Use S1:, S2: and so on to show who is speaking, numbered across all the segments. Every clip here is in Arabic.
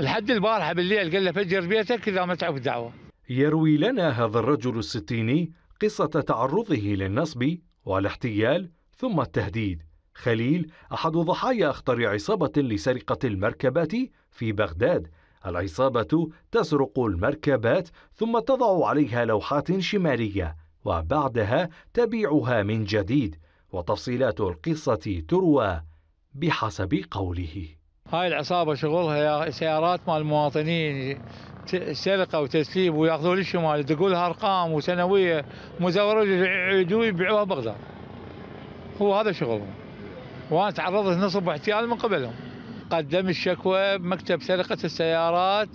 S1: لحد البارحة بالليل قال له فجر بيتك إذا ما تعب دعوة
S2: يروي لنا هذا الرجل الستيني قصة تعرضه للنصب والاحتيال ثم التهديد خليل أحد ضحايا أخطر عصابة لسرقة المركبات في بغداد العصابة تسرق المركبات ثم تضع عليها لوحات شمالية وبعدها تبيعها من جديد وتفصيلات القصة تروى بحسب قوله
S1: هاي العصابه شغلها سيارات مال المواطنين سرقه وتسليب وياخذون الشمال تقولها ارقام وسنويه مزوره يعيدوا يبيعوها بغداد هو هذا شغلهم وانا تعرضت نصب واحتيال من قبلهم قدم الشكوى بمكتب سرقه السيارات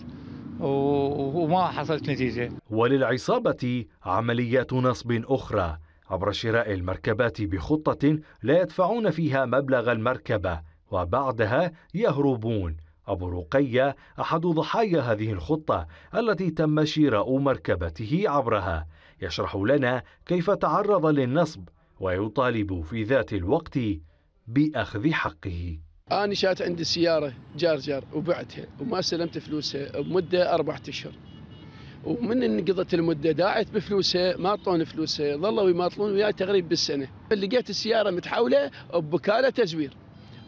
S1: وما حصلت نتيجه وللعصابه
S2: عمليات نصب اخرى عبر شراء المركبات بخطه لا يدفعون فيها مبلغ المركبه وبعدها يهربون أبو رقية أحد ضحايا هذه الخطة التي تم شراء مركبته عبرها يشرح لنا كيف تعرض للنصب ويطالب في ذات الوقت بأخذ حقه
S3: أنا شات عندي سيارة جار جار وبعتها وما سلمت فلوسها بمدة أربعة أشهر ومن انقضت المدة داعت بفلوسها ما أعطوني فلوسها ظلوا يماطلون وياي تقريبا بالسنة لقيت السيارة متحولة بوكالة تزوير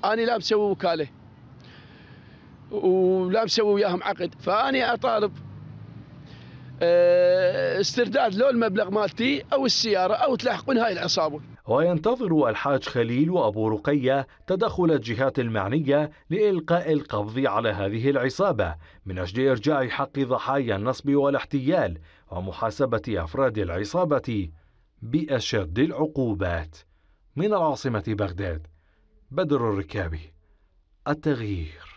S3: أنا لا بسوي وكالة ولا مسوي وياهم عقد فاني اطالب آه، استرداد لو المبلغ مالتي او السياره او تلاحقون هاي العصابه وينتظر الحاج خليل وابو
S2: رقيه تدخل الجهات المعنيه لالقاء القبض على هذه العصابه من اجل ارجاع حق ضحايا النصب والاحتيال ومحاسبه افراد العصابه باشد العقوبات من العاصمه بغداد بدر الركابي التغيير